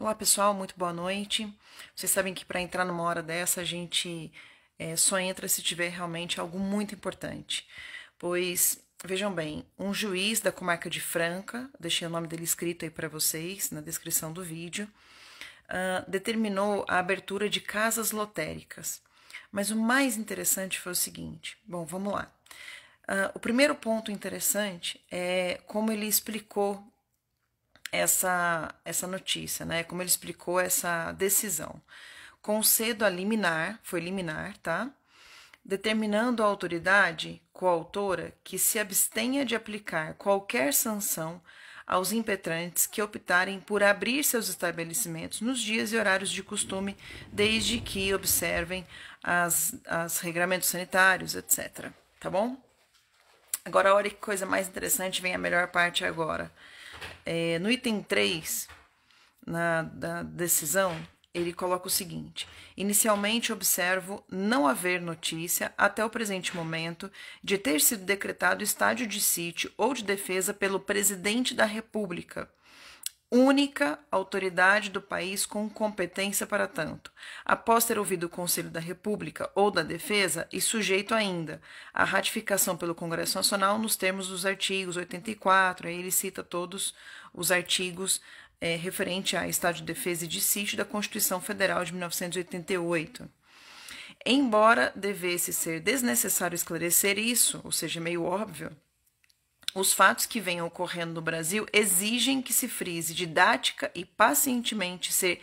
Olá pessoal, muito boa noite. Vocês sabem que para entrar numa hora dessa a gente é, só entra se tiver realmente algo muito importante. Pois, vejam bem, um juiz da comarca de Franca, deixei o nome dele escrito aí para vocês na descrição do vídeo, uh, determinou a abertura de casas lotéricas. Mas o mais interessante foi o seguinte: bom, vamos lá. Uh, o primeiro ponto interessante é como ele explicou essa, essa notícia, né? Como ele explicou essa decisão. Concedo a liminar, foi liminar, tá? Determinando a autoridade coautora que se abstenha de aplicar qualquer sanção aos impetrantes que optarem por abrir seus estabelecimentos nos dias e horários de costume, desde que observem as, as regramentos sanitários, etc. Tá bom? Agora, olha que coisa mais interessante, vem a melhor parte agora. É, no item 3, na, da decisão, ele coloca o seguinte: inicialmente observo não haver notícia, até o presente momento, de ter sido decretado estádio de sítio ou de defesa pelo presidente da República única autoridade do país com competência para tanto, após ter ouvido o Conselho da República ou da Defesa e sujeito ainda à ratificação pelo Congresso Nacional nos termos dos artigos 84, aí ele cita todos os artigos é, referente a Estado de Defesa e de Sítio da Constituição Federal de 1988. Embora devesse ser desnecessário esclarecer isso, ou seja, meio óbvio, os fatos que vêm ocorrendo no Brasil exigem que se frise didática e pacientemente ser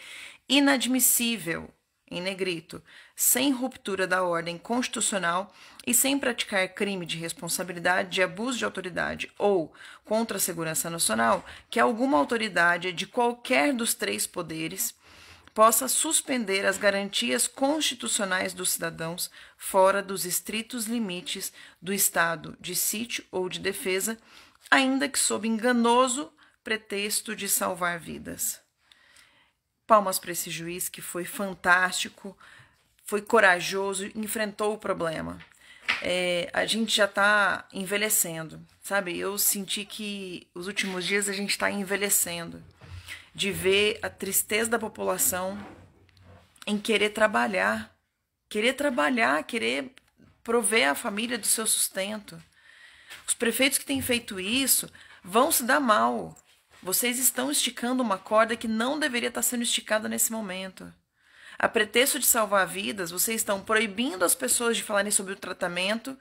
inadmissível, em negrito, sem ruptura da ordem constitucional e sem praticar crime de responsabilidade de abuso de autoridade ou contra a segurança nacional, que alguma autoridade de qualquer dos três poderes possa suspender as garantias constitucionais dos cidadãos fora dos estritos limites do estado de sítio ou de defesa, ainda que sob enganoso pretexto de salvar vidas. Palmas para esse juiz que foi fantástico, foi corajoso, enfrentou o problema. É, a gente já está envelhecendo, sabe? Eu senti que os últimos dias a gente está envelhecendo de ver a tristeza da população em querer trabalhar, querer trabalhar, querer prover a família do seu sustento. Os prefeitos que têm feito isso vão se dar mal. Vocês estão esticando uma corda que não deveria estar sendo esticada nesse momento. A pretexto de salvar vidas, vocês estão proibindo as pessoas de falarem sobre o tratamento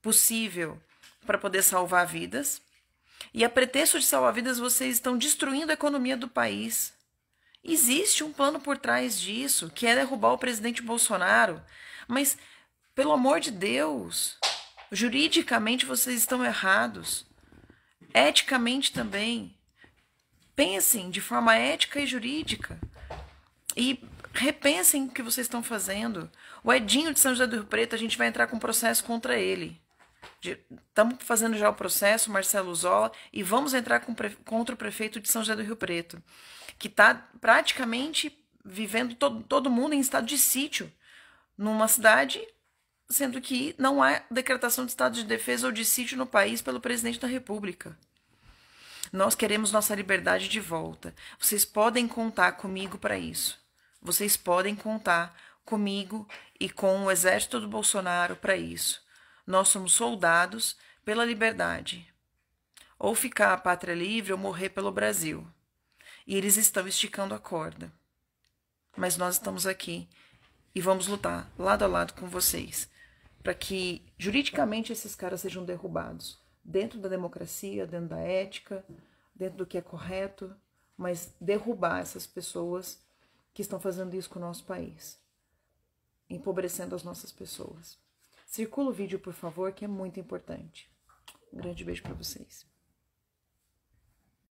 possível para poder salvar vidas. E a pretexto de salvar-vidas, vocês estão destruindo a economia do país. Existe um plano por trás disso, que é derrubar o presidente Bolsonaro. Mas, pelo amor de Deus, juridicamente vocês estão errados. Eticamente também. Pensem de forma ética e jurídica. E repensem o que vocês estão fazendo. O Edinho de São José do Rio Preto, a gente vai entrar com um processo contra ele. Estamos fazendo já o processo, Marcelo Zola, e vamos entrar com, contra o prefeito de São José do Rio Preto, que está praticamente vivendo todo, todo mundo em estado de sítio numa cidade, sendo que não há decretação de estado de defesa ou de sítio no país pelo presidente da República. Nós queremos nossa liberdade de volta. Vocês podem contar comigo para isso. Vocês podem contar comigo e com o exército do Bolsonaro para isso. Nós somos soldados pela liberdade. Ou ficar a pátria livre ou morrer pelo Brasil. E eles estão esticando a corda. Mas nós estamos aqui e vamos lutar lado a lado com vocês para que juridicamente esses caras sejam derrubados dentro da democracia, dentro da ética, dentro do que é correto, mas derrubar essas pessoas que estão fazendo isso com o nosso país, empobrecendo as nossas pessoas. Circula o vídeo, por favor, que é muito importante. Um grande beijo para vocês.